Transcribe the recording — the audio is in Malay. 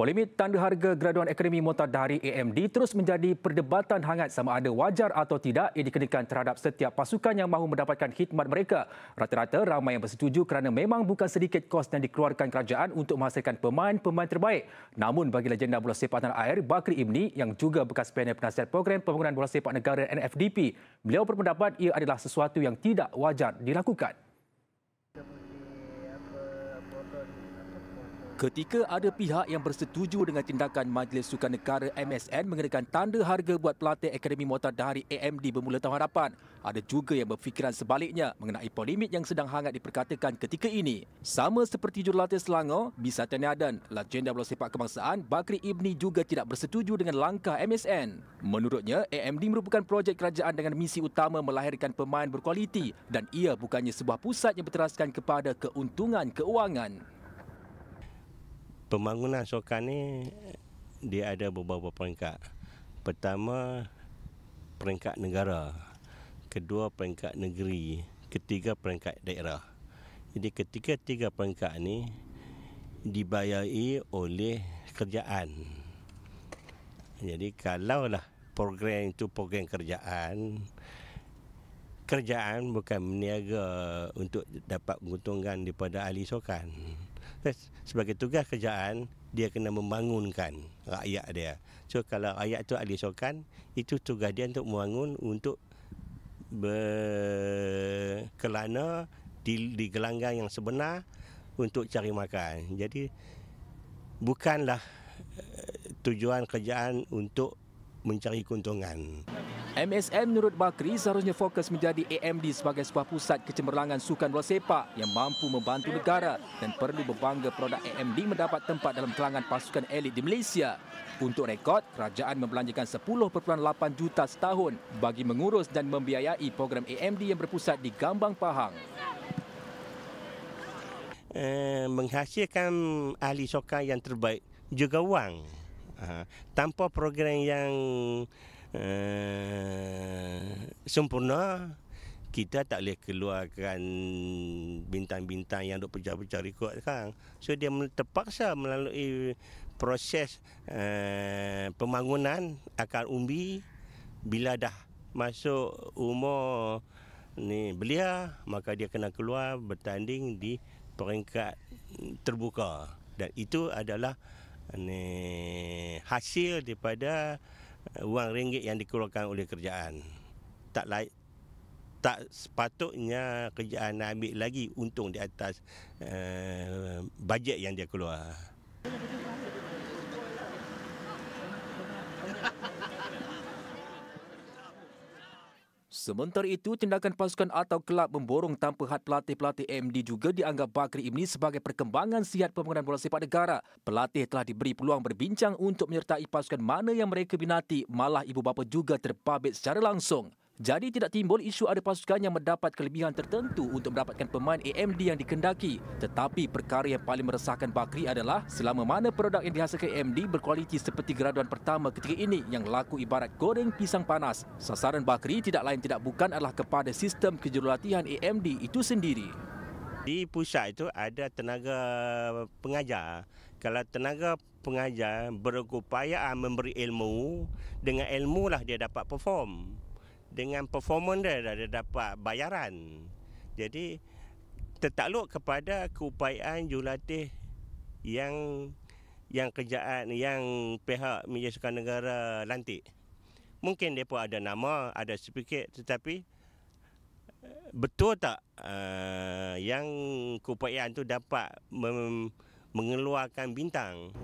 Polemik tanda harga graduan akademi motor dari AMD terus menjadi perdebatan hangat sama ada wajar atau tidak ia dikenakan terhadap setiap pasukan yang mahu mendapatkan khidmat mereka. Rata-rata ramai yang bersetuju kerana memang bukan sedikit kos yang dikeluarkan kerajaan untuk menghasilkan pemain-pemain terbaik. Namun bagi legenda bola sepak tanah air Bakri Ibni yang juga bekas panel penasihat program pembangunan bola sepak negara NFDP, beliau berpendapat ia adalah sesuatu yang tidak wajar dilakukan. Ketika ada pihak yang bersetuju dengan tindakan Majlis Sukan Negara MSN mengenakan tanda harga buat pelatih Akademi Motor Dahari AMD bermula tahun hadapan, ada juga yang berfikiran sebaliknya mengenai polemik yang sedang hangat diperkatakan ketika ini. Sama seperti jurulatih Selangor, Bisa Taniadan, legenda bola sepak kebangsaan, Bakri Ibni juga tidak bersetuju dengan langkah MSN. Menurutnya, AMD merupakan projek kerajaan dengan misi utama melahirkan pemain berkualiti dan ia bukannya sebuah pusat yang berteraskan kepada keuntungan keuangan pembangunan sokan ni dia ada beberapa peringkat. Pertama peringkat negara, kedua peringkat negeri, ketiga peringkat daerah. Jadi ketiga-tiga peringkat ni dibayari oleh kerjaan. Jadi kalaulah program itu program kerjaan, kerjaan bukan meniaga untuk dapat menguntungkan daripada ahli sokan sebagai tugas kerjaan dia kena membangunkan rakyat dia. So kalau rakyat tu ada sokan, itu tugas dia untuk membangun untuk berkelana di, di gelanggang yang sebenar untuk cari makan. Jadi bukanlah eh, tujuan kerjaan untuk mencari keuntungan. MSM menurut Bakri seharusnya fokus menjadi AMD sebagai sebuah pusat kecemerlangan sukan bola sepak yang mampu membantu negara dan perlu berbangga produk AMD mendapat tempat dalam kelangan pasukan elit di Malaysia. Untuk rekod, kerajaan membelanjakan 10.8 juta setahun bagi mengurus dan membiayai program AMD yang berpusat di Gambang Pahang. Eh, menghasilkan ahli sokan yang terbaik juga wang. Ha, tanpa program yang Eh, sempurna kita tak boleh keluarkan bintang-bintang yang dok pecah-pecah rekod kan. So dia terpaksa melalui proses uh, pembangunan akar umbi bila dah masuk umur ni belia maka dia kena keluar bertanding di peringkat terbuka dan itu adalah ni hasil daripada Eh, wang ringgit yang dikeluarkan oleh kerjaan Tak layak tak sepatutnya kerjaan nak ambil lagi untung di atas uh, bajet yang dia keluar. Sementara itu, tindakan pasukan atau kelab memborong tanpa had pelatih-pelatih MD juga dianggap Bakri Imni sebagai perkembangan sihat pembangunan bola sepak negara. Pelatih telah diberi peluang berbincang untuk menyertai pasukan mana yang mereka binati, malah ibu bapa juga terpabit secara langsung. Jadi tidak timbul isu ada pasukan yang mendapat kelebihan tertentu untuk mendapatkan pemain AMD yang dikendaki. Tetapi perkara yang paling meresahkan Bakri adalah selama mana produk yang dihasilkan AMD berkualiti seperti graduan pertama ketika ini yang laku ibarat goreng pisang panas. Sasaran Bakri tidak lain tidak bukan adalah kepada sistem kejurulatihan AMD itu sendiri. Di pusat itu ada tenaga pengajar. Kalau tenaga pengajar berupaya memberi ilmu, dengan ilmu lah dia dapat perform dengan performance dia dah, dah dapat bayaran. Jadi tertakluk kepada keupayaan jurulatih yang yang kerjaan yang pihak Meja Sukan Negara lantik. Mungkin dia depa ada nama, ada sedikit tetapi eh, betul tak uh, yang keupayaan tu dapat mengeluarkan bintang?